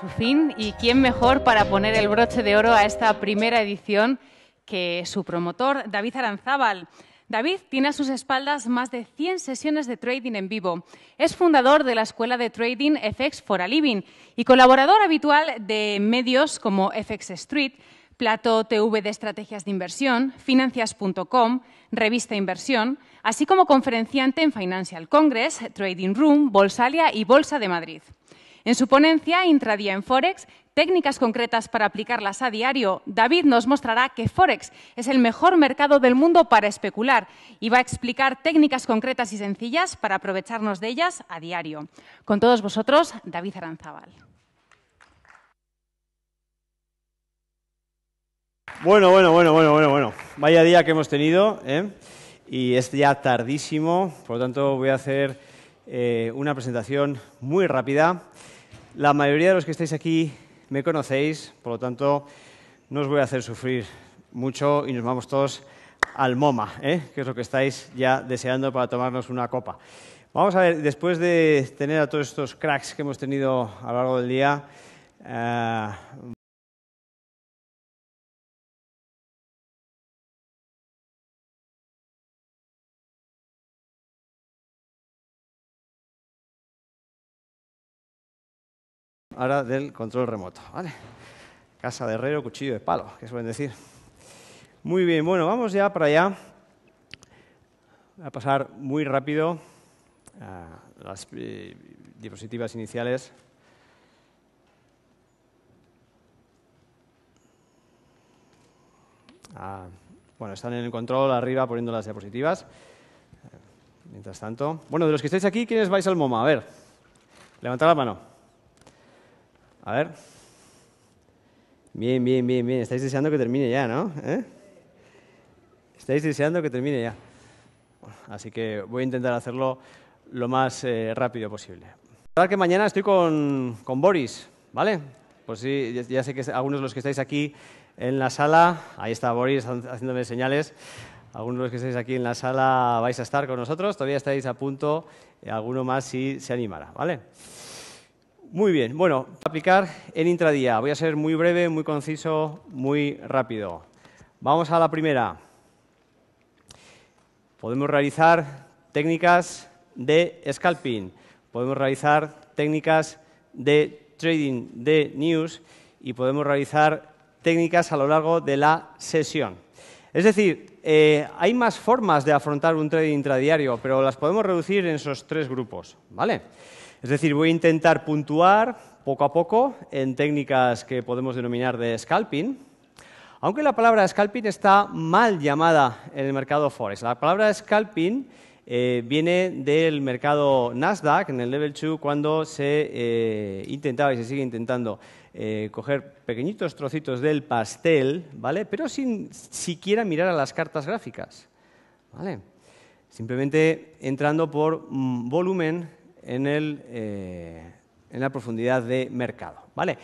su fin y quién mejor para poner el broche de oro a esta primera edición que su promotor, David Aranzábal. David tiene a sus espaldas más de 100 sesiones de trading en vivo. Es fundador de la escuela de trading FX for a Living y colaborador habitual de medios como FX Street, Plato TV de Estrategias de Inversión, Financias.com, Revista Inversión, así como conferenciante en Financial Congress, Trading Room, Bolsalia y Bolsa de Madrid. En su ponencia, Intradía en Forex, técnicas concretas para aplicarlas a diario, David nos mostrará que Forex es el mejor mercado del mundo para especular y va a explicar técnicas concretas y sencillas para aprovecharnos de ellas a diario. Con todos vosotros, David Aranzabal. Bueno, bueno, bueno, bueno, bueno, bueno. Vaya día que hemos tenido, ¿eh? Y es ya tardísimo, por lo tanto voy a hacer eh, una presentación muy rápida. La mayoría de los que estáis aquí me conocéis, por lo tanto, no os voy a hacer sufrir mucho y nos vamos todos al MoMA, ¿eh? que es lo que estáis ya deseando para tomarnos una copa. Vamos a ver, después de tener a todos estos cracks que hemos tenido a lo largo del día, eh, ahora del control remoto. ¿vale? Casa de herrero, cuchillo de palo, que suelen decir. Muy bien, bueno, vamos ya para allá. Voy a pasar muy rápido a las eh, diapositivas iniciales. Ah, bueno, están en el control arriba poniendo las diapositivas. Mientras tanto, bueno, de los que estáis aquí, ¿quiénes vais al MoMA? A ver, levantad la mano. A ver. Bien, bien, bien, bien. Estáis deseando que termine ya, ¿no? ¿Eh? Estáis deseando que termine ya. Así que voy a intentar hacerlo lo más eh, rápido posible. Recordad que mañana estoy con, con Boris, ¿vale? Pues sí, ya, sé que algunos de los que estáis aquí en la sala, ahí está Boris haciéndome señales, algunos de los que estáis aquí en la sala vais a estar con nosotros, todavía estáis a punto, eh, alguno más si se animará, ¿vale? Muy bien, bueno, aplicar en intradía. Voy a ser muy breve, muy conciso, muy rápido. Vamos a la primera. Podemos realizar técnicas de scalping, podemos realizar técnicas de trading de news y podemos realizar técnicas a lo largo de la sesión. Es decir, eh, hay más formas de afrontar un trading intradiario, pero las podemos reducir en esos tres grupos, ¿vale? Es decir, voy a intentar puntuar poco a poco en técnicas que podemos denominar de scalping, aunque la palabra scalping está mal llamada en el mercado forex. La palabra scalping eh, viene del mercado Nasdaq, en el level 2, cuando se eh, intentaba y se sigue intentando eh, coger pequeñitos trocitos del pastel, ¿vale? Pero sin siquiera mirar a las cartas gráficas, ¿vale? Simplemente entrando por mm, volumen, en, el, eh, en la profundidad de mercado. ¿vale?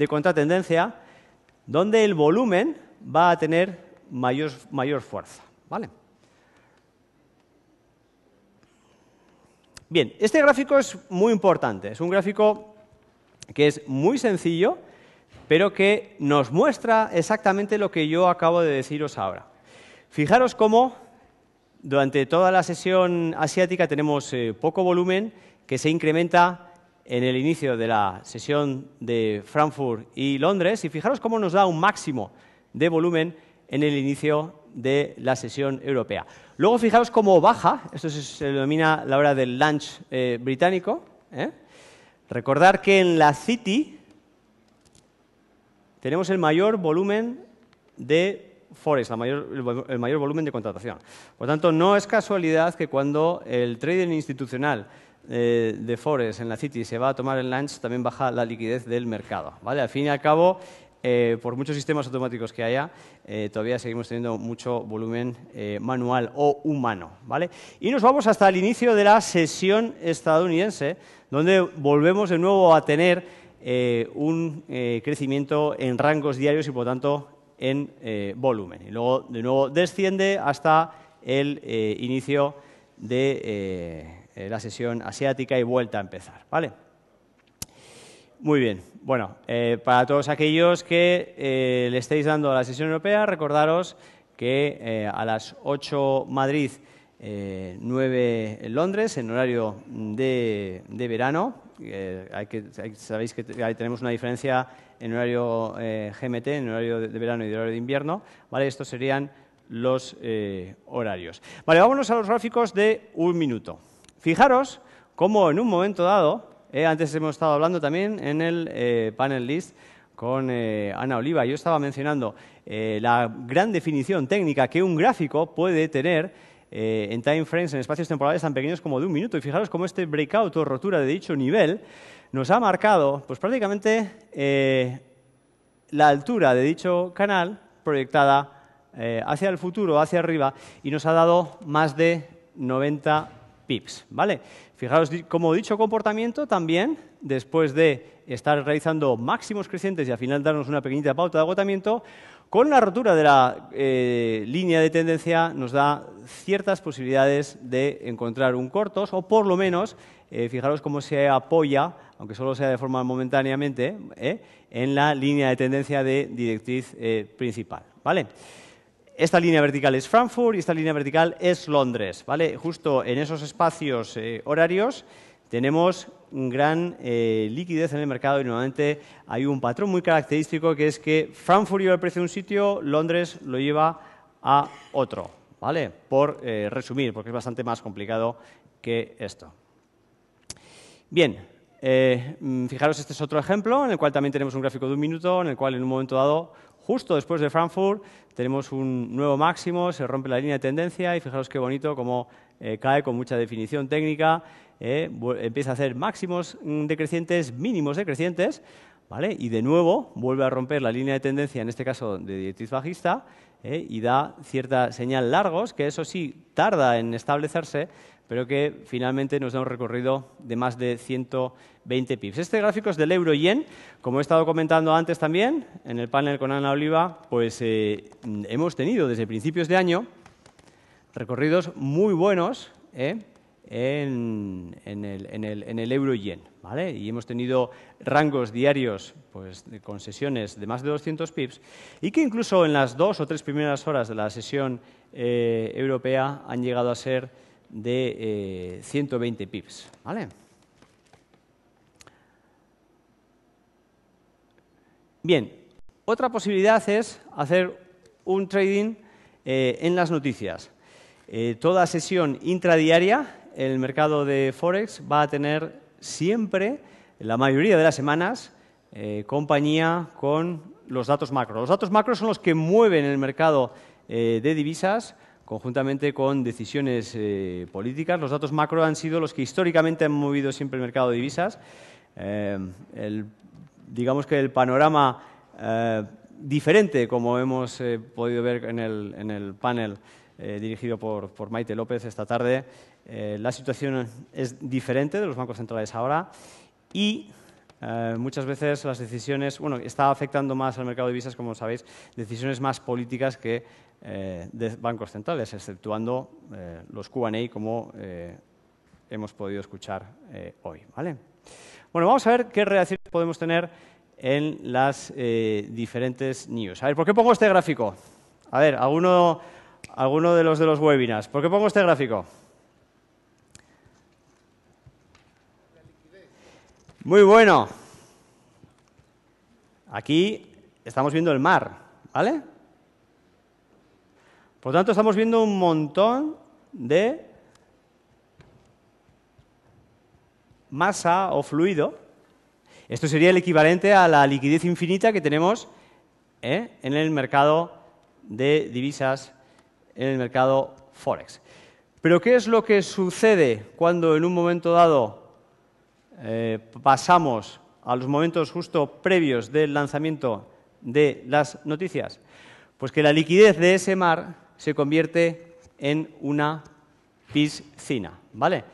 de contratendencia, donde el volumen va a tener mayor, mayor fuerza. ¿vale? Bien, este gráfico es muy importante. Es un gráfico que es muy sencillo, pero que nos muestra exactamente lo que yo acabo de deciros ahora. Fijaros cómo durante toda la sesión asiática tenemos eh, poco volumen que se incrementa en el inicio de la sesión de Frankfurt y Londres, y fijaros cómo nos da un máximo de volumen en el inicio de la sesión europea. Luego fijaros cómo baja, esto se denomina la hora del lunch eh, británico. ¿eh? Recordar que en la City tenemos el mayor volumen de Forex, el mayor volumen de contratación. Por tanto, no es casualidad que cuando el trading institucional eh, de Forest en la City se va a tomar el lunch, también baja la liquidez del mercado. ¿vale? Al fin y al cabo, eh, por muchos sistemas automáticos que haya, eh, todavía seguimos teniendo mucho volumen manual o humano. ¿vale? Y nos vamos hasta el inicio de la sesión estadounidense, donde volvemos de nuevo a tener un crecimiento en rangos diarios y, por tanto, en volumen. Y luego, de nuevo, desciende hasta el inicio de eh, la sesión asiática y vuelta a empezar. ¿vale? Muy bien. Bueno, eh, para todos aquellos que eh, le estéis dando a la sesión europea, recordaros que a las 8 Madrid, 9 Londres, en horario de, verano, que, sabéis que tenemos una diferencia en horario GMT, en horario de verano y de horario de invierno. ¿vale? Estos serían los horarios. Vale, vámonos a los gráficos de un minuto. Fijaros cómo en un momento dado, eh, antes hemos estado hablando también en el eh, panel list con eh, Ana Oliva, yo estaba mencionando la gran definición técnica que un gráfico puede tener en time frames, en espacios temporales tan pequeños como de un minuto. Y fijaros cómo este breakout o rotura de dicho nivel nos ha marcado pues, prácticamente la altura de dicho canal proyectada hacia el futuro, hacia arriba, y nos ha dado más de 90 ¿vale? Fijaros cómo dicho comportamiento también, después de estar realizando máximos crecientes y al final darnos una pequeñita pauta de agotamiento, con la rotura de la eh, línea de tendencia nos da ciertas posibilidades de encontrar un cortos o por lo menos, eh, fijaros cómo se apoya, aunque solo sea de forma momentáneamente, eh, en la línea de tendencia de directriz principal. ¿vale? esta línea vertical es Frankfurt y esta línea vertical es Londres. ¿vale? Justo en esos espacios eh, horarios tenemos gran eh, liquidez en el mercado y normalmente hay un patrón muy característico que es que Frankfurt lleva el precio a un sitio, Londres lo lleva a otro. ¿vale? Por eh, resumir, porque es bastante más complicado que esto. Bien, mm, fijaros, este es otro ejemplo en el cual también tenemos un gráfico de un minuto, en el cual en un momento dado justo después de Frankfurt tenemos un nuevo máximo, se rompe la línea de tendencia y fijaros qué bonito cómo eh, cae con mucha definición técnica, eh, empieza a hacer máximos mm, decrecientes, mínimos decrecientes, y de nuevo vuelve a romper la línea de tendencia, en este caso de directriz bajista, ¿eh? y da cierta señal largos, que eso sí tarda en establecerse, pero que finalmente nos da un recorrido de más de 120 pips. Este gráfico es del euro yen, como he estado comentando antes también en el panel con Ana Oliva, pues eh, hemos tenido desde principios de año recorridos muy buenos ¿eh? en, el, en, en el euro yen. Y hemos tenido rangos diarios pues, con sesiones de más de 200 pips y que incluso en las dos o tres primeras horas de la sesión eh, europea han llegado a ser de 120 eh, pips, ¿vale? Bien, otra posibilidad es hacer un trading eh, en las noticias. toda sesión intradiaria, el mercado de Forex va a tener siempre, la mayoría de las semanas, eh, compañía con los datos macro. Los datos macro son los que mueven el mercado eh, de divisas conjuntamente con decisiones eh, políticas. Los datos macro han sido los que históricamente han movido siempre el mercado de divisas. digamos que el panorama diferente, como hemos podido ver en el, panel dirigido por, por Maite López esta tarde, eh, la situación es diferente de los bancos centrales ahora y eh, muchas veces las decisiones, bueno, está afectando más al mercado de divisas, como sabéis, decisiones más políticas que eh, de bancos centrales, exceptuando los Q&A como hemos podido escuchar hoy. ¿vale? Bueno, vamos a ver qué reacciones podemos tener en las diferentes news. A ver, ¿por qué pongo este gráfico? A ver, alguno, alguno de los de los webinars, ¿por qué pongo este gráfico? Muy bueno. Aquí estamos viendo el mar, ¿vale? Por lo tanto, estamos viendo un montón de masa o fluido. Esto sería el equivalente a la liquidez infinita que tenemos ¿eh? en el mercado de divisas, en el mercado Forex. Pero ¿qué es lo que sucede cuando en un momento dado eh, pasamos a los momentos justo previos del lanzamiento de las noticias? Pues que la liquidez de ese mar se convierte en una piscina, ¿vale?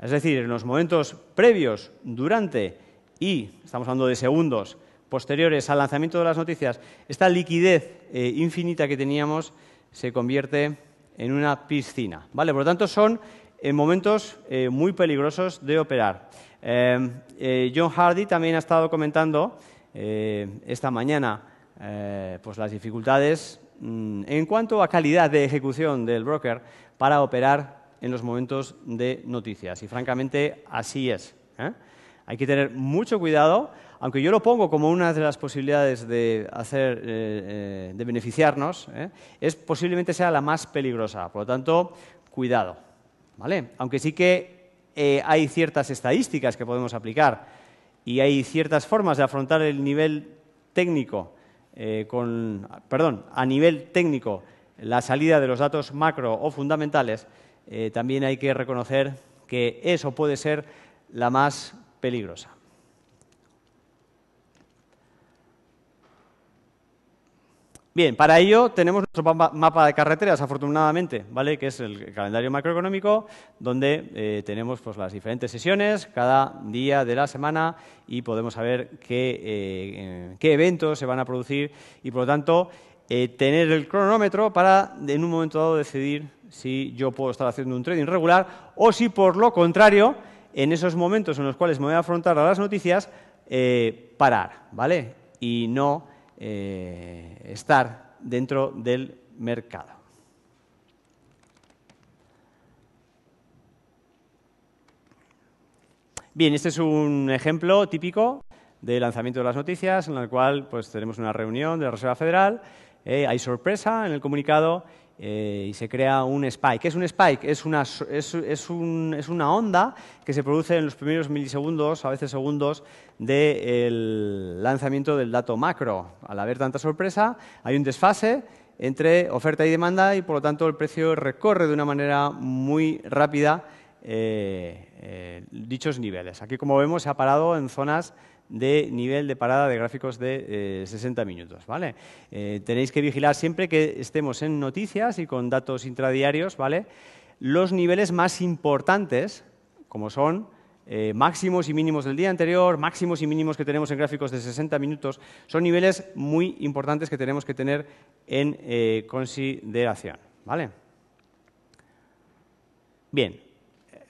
Es decir, en los momentos previos, durante y, estamos hablando de segundos, posteriores al lanzamiento de las noticias, esta liquidez eh, infinita que teníamos se convierte en una piscina, ¿vale? Por lo tanto, son eh, momentos muy peligrosos de operar. Em, eh, John Hardy también ha estado comentando eh, esta mañana eh, pues las dificultades mm, en cuanto a calidad de ejecución del broker para operar en los momentos de noticias. Y francamente, así es. Hay que tener mucho cuidado, aunque yo lo pongo como una de las posibilidades de, hacer, de beneficiarnos, es posiblemente sea la más peligrosa. Por lo tanto, cuidado. ¿Vale? Aunque sí que eh, hay ciertas estadísticas que podemos aplicar y hay ciertas formas de afrontar el nivel técnico, eh, perdón, a nivel técnico, la salida de los datos macro o fundamentales, eh, también hay que reconocer que eso puede ser la más peligrosa. Bien, para ello tenemos nuestro mapa de carreteras, afortunadamente, ¿vale? que es el calendario macroeconómico, donde eh, tenemos pues, las diferentes sesiones cada día de la semana y podemos saber qué, eh, eventos se van a producir y, por lo tanto, eh, tener el cronómetro para, en un momento dado, decidir si yo puedo estar haciendo un trading regular o si, por lo contrario, en esos momentos en los cuales me voy a afrontar a las noticias, parar ¿vale? y no eh, estar dentro del mercado. Bien, este es un ejemplo típico de lanzamiento de las noticias, en el cual pues, tenemos una reunión de la Reserva Federal, eh, hay sorpresa en el comunicado eh, y se crea un spike. ¿Qué es un spike? Es una, un, es una, onda que se produce en los primeros milisegundos, a veces segundos, del lanzamiento del dato macro. Al haber tanta sorpresa, hay un desfase entre oferta y demanda y por lo tanto el precio recorre de una manera muy rápida eh, eh, dichos niveles. Aquí como vemos se ha parado en zonas de nivel de parada de gráficos de 60 eh, minutos. ¿vale? Eh, tenéis que vigilar siempre que estemos en noticias y con datos intradiarios ¿vale? los niveles más importantes, como son eh, máximos y mínimos del día anterior, máximos y mínimos que tenemos en gráficos de 60 minutos, son niveles muy importantes que tenemos que tener en consideración. ¿vale? Bien,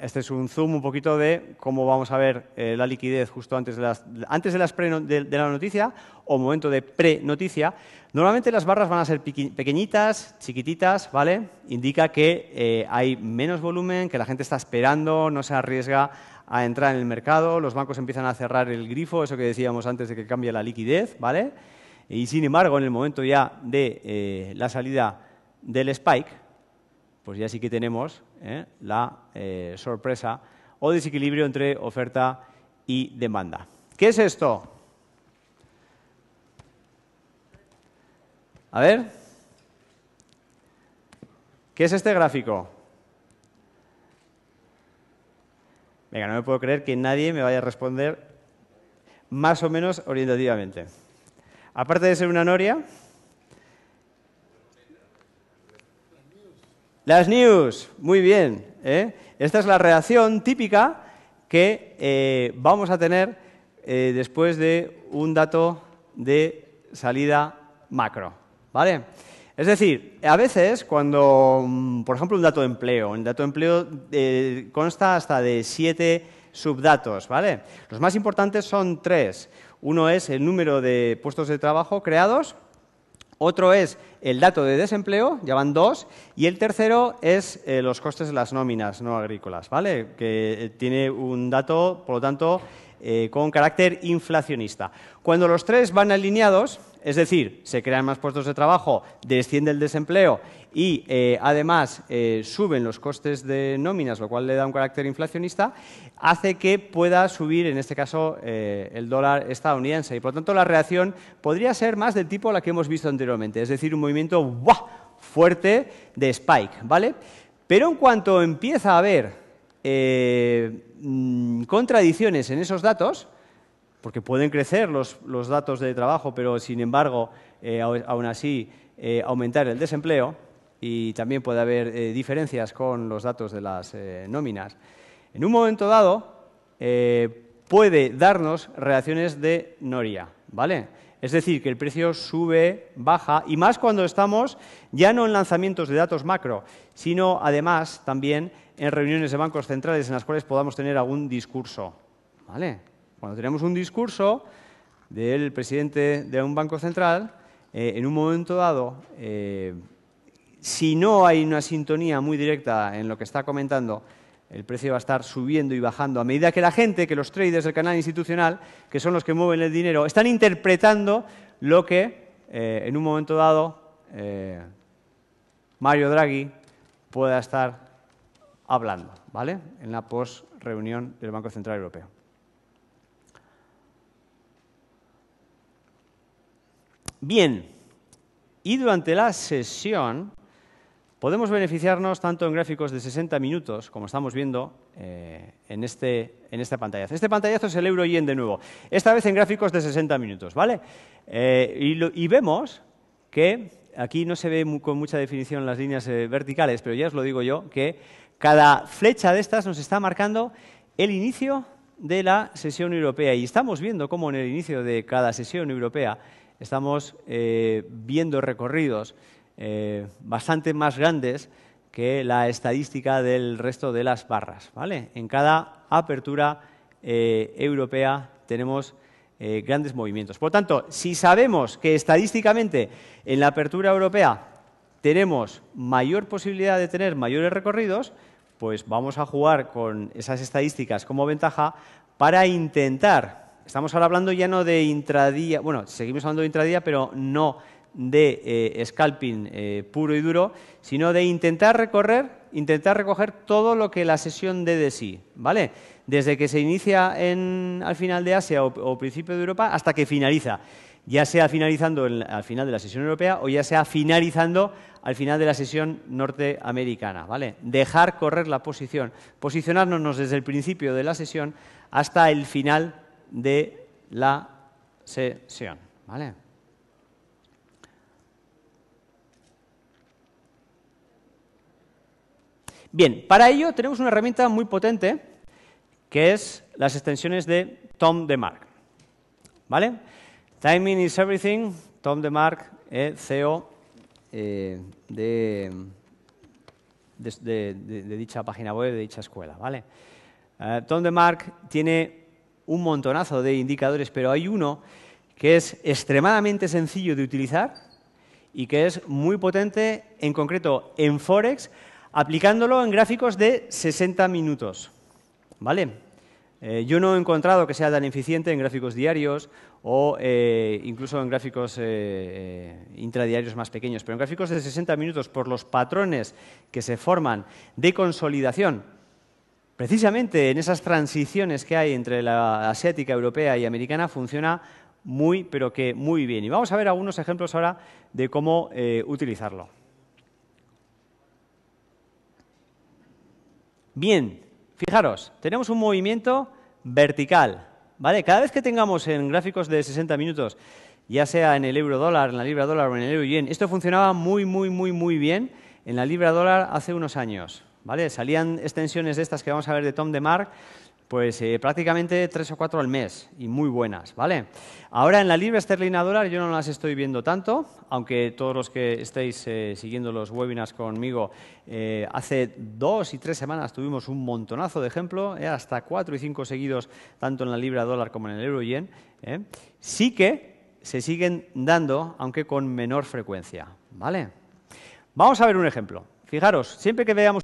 este es un zoom un poquito de cómo vamos a ver eh, la liquidez justo antes de, las, antes de, de, la noticia o momento de pre-noticia. Normalmente las barras van a ser pequeñitas, chiquititas, ¿vale? Indica que eh, hay menos volumen, que la gente está esperando, no se arriesga a entrar en el mercado, los bancos empiezan a cerrar el grifo, eso que decíamos antes de que cambie la liquidez, ¿vale? Y sin embargo, en el momento ya de eh, la salida del spike, pues ya sí que tenemos ¿eh? la eh, sorpresa o desequilibrio entre oferta y demanda. ¿Qué es esto? A ver, ¿qué es este gráfico? Venga, no me puedo creer que nadie me vaya a responder más o menos orientativamente. Aparte de ser una noria, Las news, muy bien. ¿eh? Esta es la reacción típica que eh, vamos a tener eh, después de un dato de salida macro. ¿Vale? Es decir, a veces cuando, mm, por ejemplo, un dato de empleo, un dato de empleo consta hasta de siete subdatos, ¿vale? Los más importantes son tres. Uno es el número de puestos de trabajo creados, otro es el dato de desempleo, ya van dos, y el tercero es eh, los costes de las nóminas no agrícolas, ¿vale? Que eh, tiene un dato, por lo tanto, eh, con carácter inflacionista. Cuando los tres van alineados, es decir, se crean más puestos de trabajo, desciende el desempleo y eh, además eh, suben los costes de nóminas, lo cual le da un carácter inflacionista, hace que pueda subir, en este caso, eh, el dólar estadounidense. Y por lo tanto, la reacción podría ser más del tipo a la que hemos visto anteriormente, es decir, un movimiento ¡buah! fuerte de spike, ¿vale? Pero en cuanto empieza a haber mm, contradicciones en esos datos, porque pueden crecer los, datos de trabajo, pero sin embargo, eh, aún así, eh, aumentar el desempleo y también puede haber eh, diferencias con los datos de las nóminas. En un momento dado, puede darnos reacciones de noria, ¿vale? Es decir, que el precio sube, baja, y más cuando estamos ya no en lanzamientos de datos macro, sino además también en reuniones de bancos centrales en las cuales podamos tener algún discurso. ¿Vale? Cuando tenemos un discurso del presidente de un banco central, eh, en un momento dado, eh, si no hay una sintonía muy directa en lo que está comentando, el precio va a estar subiendo y bajando a medida que la gente, que los traders del canal institucional, que son los que mueven el dinero, están interpretando lo que eh, en un momento dado Mario Draghi pueda estar hablando, ¿vale? En la post reunión del Banco Central Europeo. Bien, y durante la sesión podemos beneficiarnos tanto en gráficos de 60 minutos, como estamos viendo eh, en, este, en este pantallazo. Este pantallazo es el euro yen de nuevo, esta vez en gráficos de 60 minutos, ¿vale? Eh, y, vemos que aquí no se ve con mucha definición las líneas eh, verticales, pero ya os lo digo yo, que cada flecha de estas nos está marcando el inicio de la sesión europea. Y estamos viendo cómo en el inicio de cada sesión europea estamos eh, viendo recorridos eh, bastante más grandes que la estadística del resto de las barras. ¿vale? En cada apertura eh, europea tenemos grandes movimientos. Por tanto, si sabemos que estadísticamente en la apertura europea tenemos mayor posibilidad de tener mayores recorridos, pues vamos a jugar con esas estadísticas como ventaja para intentar Estamos ahora hablando ya no de intradía, bueno, seguimos hablando de intradía, pero no de eh, scalping eh, puro y duro, sino de intentar recorrer, intentar recoger todo lo que la sesión dé de sí, ¿vale? Desde que se inicia al final de Asia o, principio de Europa hasta que finaliza, ya sea finalizando al final de la sesión europea o ya sea finalizando al final de la sesión norteamericana, ¿vale? Dejar correr la posición, posicionarnos desde el principio de la sesión hasta el final de la sesión. ¿Vale? Bien, para ello tenemos una herramienta muy potente que es las extensiones de Tom DeMark. ¿Vale? Timing is everything, Tom DeMark, eh, CEO eh, de, de, dicha página web, de dicha escuela. ¿vale? Eh, Tom DeMark tiene un montonazo de indicadores, pero hay uno que es extremadamente sencillo de utilizar y que es muy potente, en concreto en Forex, aplicándolo en gráficos de 60 minutos. ¿Vale? Eh, yo no he encontrado que sea tan eficiente en gráficos diarios o eh, incluso en gráficos eh, intradiarios más pequeños, pero en gráficos de 60 minutos por los patrones que se forman de consolidación Precisamente en esas transiciones que hay entre la asiática, europea y americana funciona muy, pero que muy bien. Y vamos a ver algunos ejemplos ahora de cómo eh, utilizarlo. Bien, fijaros, tenemos un movimiento vertical. Cada vez que tengamos en gráficos de 60 minutos, ya sea en el euro dólar, en la libra dólar o en el euro yen, esto funcionaba muy, muy, muy, muy bien en la libra dólar hace unos años. Salían extensiones de estas que vamos a ver de Tom de Mark, pues eh, prácticamente tres o cuatro al mes y muy buenas, ¿vale? Ahora en la libra esterlina dólar yo no las estoy viendo tanto, aunque todos los que estéis eh, siguiendo los webinars conmigo, eh, hace dos y tres semanas tuvimos un montonazo de ejemplo, hasta cuatro y cinco seguidos tanto en la libra dólar como en el euro yen, sí que se siguen dando, aunque con menor frecuencia, ¿vale? Vamos a ver un ejemplo. Fijaros, siempre que veamos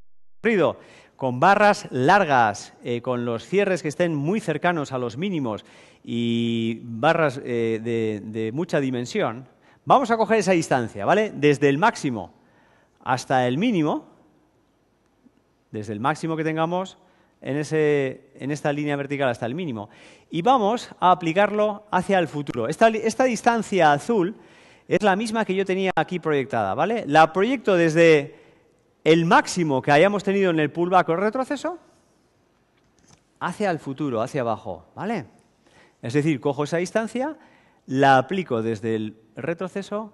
con barras largas, eh, con los cierres que estén muy cercanos a los mínimos y barras eh, de, mucha dimensión, vamos a coger esa distancia, ¿vale? Desde el máximo hasta el mínimo, desde el máximo que tengamos en, esta línea vertical hasta el mínimo, y vamos a aplicarlo hacia el futuro. esta distancia azul es la misma que yo tenía aquí proyectada, ¿vale? La proyecto desde el máximo que hayamos tenido en el pullback o retroceso hacia el futuro, hacia abajo, ¿vale? Es decir, cojo esa distancia, la aplico desde el retroceso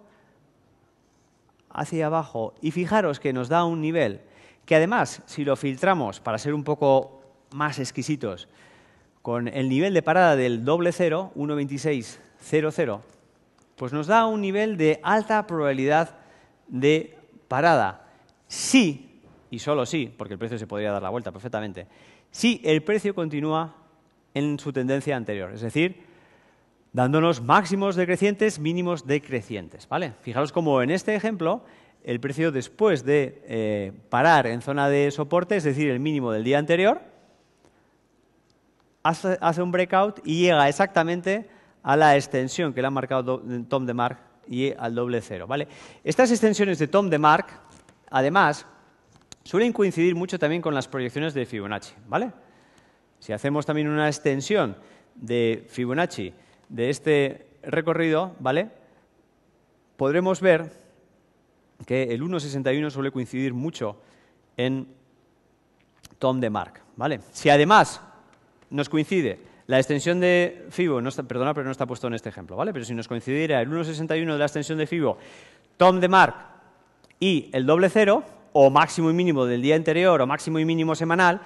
hacia abajo y fijaros que nos da un nivel que además, si lo filtramos para ser un poco más exquisitos, con el nivel de parada del doble cero, 1.26.00, pues nos da un nivel de alta probabilidad de parada. Sí y solo sí, porque el precio se podría dar la vuelta perfectamente, si el precio continúa en su tendencia anterior, es decir, dándonos máximos decrecientes, mínimos decrecientes. ¿vale? Fijaros como en este ejemplo el precio después de eh, parar en zona de soporte, es decir, el mínimo del día anterior, hace, un breakout y llega exactamente a la extensión que le ha marcado eh, Tom de Mark y al doble cero. ¿vale? Estas extensiones de Tom de Mark Además, suelen coincidir mucho también con las proyecciones de Fibonacci. ¿vale? Si hacemos también una extensión de Fibonacci de este recorrido, ¿vale? podremos ver que el 1.61 suele coincidir mucho en Tom de Mark. ¿vale? Si además nos coincide la extensión de FIBO, no perdona, pero no está puesto en este ejemplo, ¿vale? pero si nos coincidiera el 1.61 de la extensión de FIBO, Tom de Mark y el doble cero, o máximo y mínimo del día anterior, o máximo y mínimo semanal,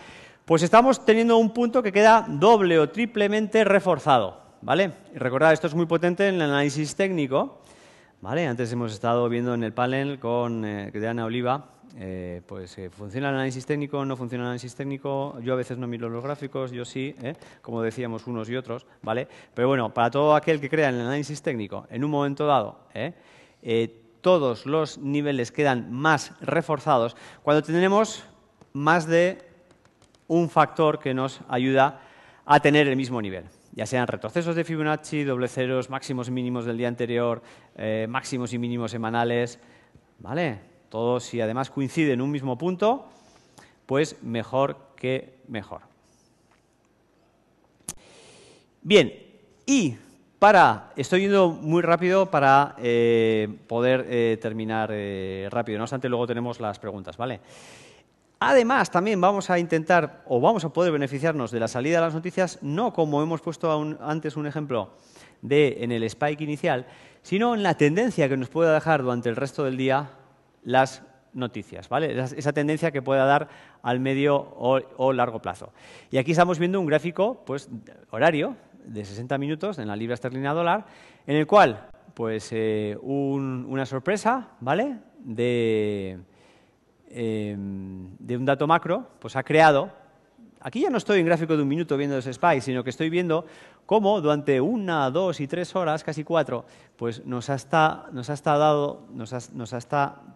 pues estamos teniendo un punto que queda doble o triplemente reforzado. ¿vale? Y recordad, esto es muy potente en el análisis técnico. ¿vale? Antes hemos estado viendo en el panel con eh, Diana Oliva, eh, pues eh, funciona el análisis técnico, no funciona el análisis técnico, yo a veces no miro los gráficos, yo sí, como decíamos unos y otros, ¿vale? Pero bueno, para todo aquel que crea en el análisis técnico, en un momento dado, todos los niveles quedan más reforzados cuando tenemos más de un factor que nos ayuda a tener el mismo nivel ya sean retrocesos de Fibonacci, doble ceros, máximos y mínimos del día anterior, eh, máximos y mínimos semanales, ¿vale? Todo, si además coinciden en un mismo punto, pues mejor que mejor. Bien, y para, estoy yendo muy rápido para eh, poder eh, terminar eh, rápido. No obstante, luego tenemos las preguntas, ¿vale? Además, también vamos a intentar o vamos a poder beneficiarnos de la salida de las noticias, no como hemos puesto antes un ejemplo de en el spike inicial, sino en la tendencia que nos pueda dejar durante el resto del día las noticias, ¿vale? Esa tendencia que pueda dar al medio o, o largo plazo. Y aquí estamos viendo un gráfico pues, horario de 60 minutos en la libra esterlina dólar, en el cual, pues, eh, una sorpresa, ¿vale? De, em, de un dato macro, pues ha creado. Aquí ya no estoy en gráfico de un minuto viendo ese spike, sino que estoy viendo cómo durante una, dos y tres horas, casi cuatro, pues nos ha, está, nos ha está dado, nos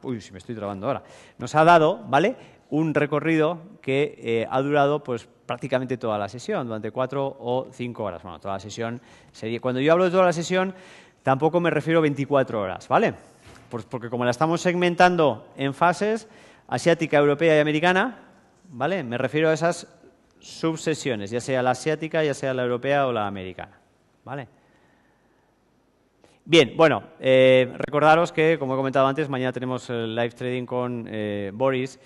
uy, si me estoy trabando ahora, nos ha dado, ¿vale? Un recorrido que eh, ha durado, pues, prácticamente toda la sesión, durante cuatro o cinco horas. Bueno, toda la sesión sería... Cuando yo hablo de toda la sesión, tampoco me refiero a 24 horas, ¿vale? porque como la estamos segmentando en fases asiática, europea y americana, ¿vale? Me refiero a esas subsesiones, ya sea la asiática, ya sea la europea o la americana, ¿vale? Bien, bueno, eh, recordaros que, como he comentado antes, mañana tenemos el live trading con eh, Boris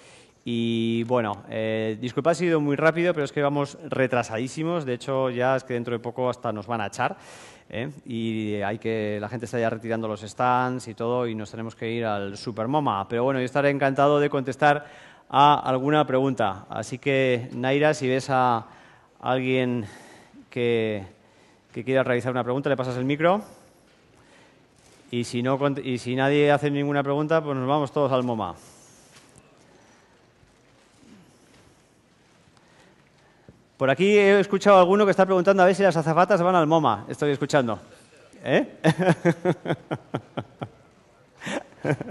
y bueno, eh, disculpa ha si he ido muy rápido, pero es que vamos retrasadísimos. De hecho, ya es que dentro de poco hasta nos van a echar. ¿eh? Y hay que, la gente está ya retirando los stands y todo, y nos tenemos que ir al Super Supermoma. Pero bueno, yo estaré encantado de contestar a alguna pregunta. Así que, Naira, si ves a alguien que, quiera realizar una pregunta, le pasas el micro. Y si, no, y si nadie hace ninguna pregunta, pues nos vamos todos al MoMA. Por aquí he escuchado a alguno que está preguntando a ver si las azafatas van al MoMA. Estoy escuchando. ¿Eh?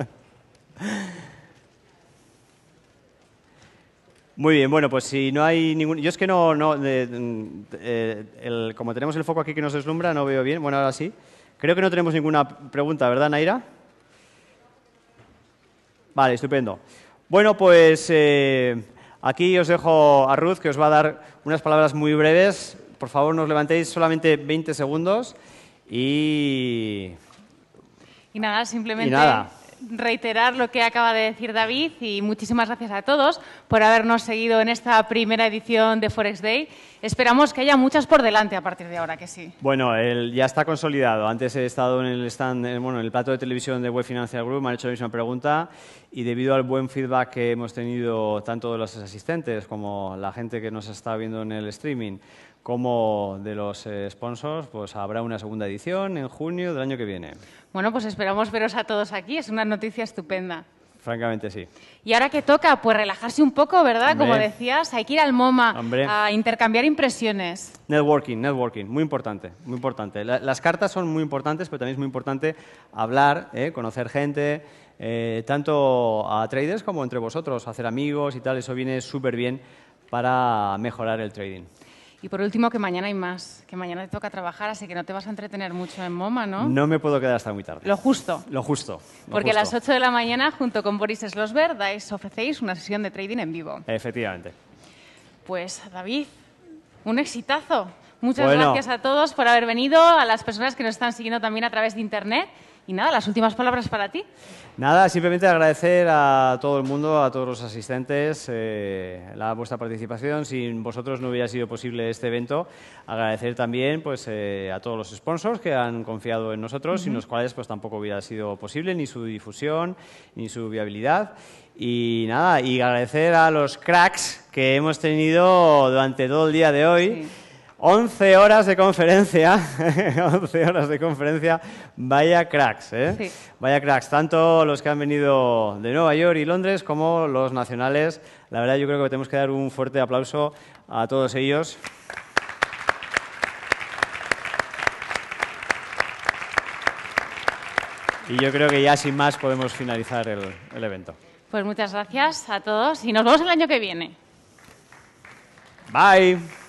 Muy bien, bueno, pues si no hay ningún... Yo es que no... Eh, como tenemos el foco aquí que nos deslumbra, no veo bien. Bueno, ahora sí. Creo que no tenemos ninguna pregunta, ¿verdad, Naira? Vale, estupendo. Bueno, pues... Eh, Aquí os dejo a Ruth, que os va a dar unas palabras muy breves. Por favor, nos levantéis solamente 20 segundos y... Y nada, simplemente... nada reiterar lo que acaba de decir David y muchísimas gracias a todos por habernos seguido en esta primera edición de Forex Day. Esperamos que haya muchas por delante a partir de ahora, que sí. Bueno, ya está consolidado. Antes he estado en el stand, en el plato de televisión de Web Financial Group, me han hecho la misma pregunta y debido al buen feedback que hemos tenido tanto de los asistentes como la gente que nos está viendo en el streaming, como de los eh, sponsors, pues habrá una segunda edición en junio del año que viene. Bueno, pues esperamos veros a todos aquí, es una noticia estupenda. Francamente sí. ¿Y ahora que toca? Pues relajarse un poco, ¿verdad? Como decías, hay que ir al MoMA a intercambiar impresiones. Networking, networking, muy importante, muy importante. las cartas son muy importantes, pero también es muy importante hablar, eh, conocer gente, eh, tanto a traders como entre vosotros, hacer amigos y tal, eso viene súper bien para mejorar el trading. Y por último, que mañana hay más, que mañana te toca trabajar, así que no te vas a entretener mucho en MoMA, ¿no? No me puedo quedar hasta muy tarde. Lo justo. Lo justo. Porque a las 8 de la mañana, junto con Boris Slosberg, ofrecéis una sesión de trading en vivo. Efectivamente. Pues, David, un exitazo. Muchas gracias a todos por haber venido, a las personas que nos están siguiendo también a través de Internet. Y nada, las últimas palabras para ti. Nada, simplemente agradecer a todo el mundo, a todos los asistentes, eh, la, vuestra participación. Sin vosotros no hubiera sido posible este evento. Agradecer también pues, eh, a todos los sponsors que han confiado en nosotros, sin los cuales pues, tampoco hubiera sido posible ni su difusión ni su viabilidad. Y nada, y agradecer a los cracks que hemos tenido durante todo el día de hoy. 11 horas de conferencia, 11 horas de conferencia, vaya cracks, ¿eh? Vaya cracks, tanto los que han venido de Nueva York y Londres como los nacionales. La verdad yo creo que tenemos que dar un fuerte aplauso a todos ellos. Y yo creo que ya sin más podemos finalizar el, el evento. Pues muchas gracias a todos y nos vemos el año que viene. Bye.